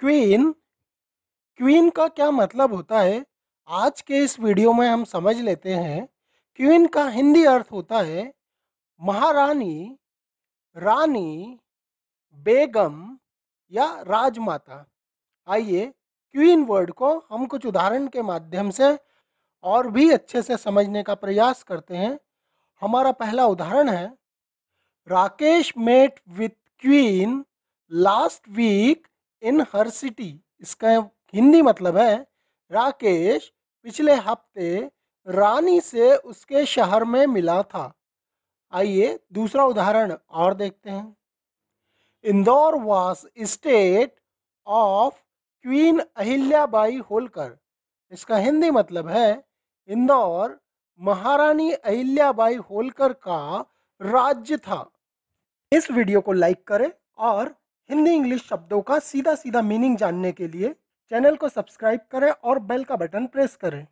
queen queen का क्या मतलब होता है आज के इस वीडियो में हम समझ लेते हैं क्वीन का हिंदी अर्थ होता है महारानी रानी बेगम या राजमाता आइए क्वीन वर्ड को हम कुछ उदाहरण के माध्यम से और भी अच्छे से समझने का प्रयास करते हैं हमारा पहला उदाहरण है Rakesh met with queen last week in her city इसका हिंदी मतलब है राकेश पिछले हफ्ते रानी से उसके शहर में मिला था आइए दूसरा उदाहरण और देखते हैं Indore was state of queen Ahilyabai Holkar इसका हिंदी मतलब है इंदौर महारानी अहिल्याबाई होलकर का राज्य था इस वीडियो को लाइक करें और हिंदी इंग्लिश शब्दों का सीधा सीधा मीनिंग जानने के लिए चैनल को सब्सक्राइब करें और बेल का बटन प्रेस करें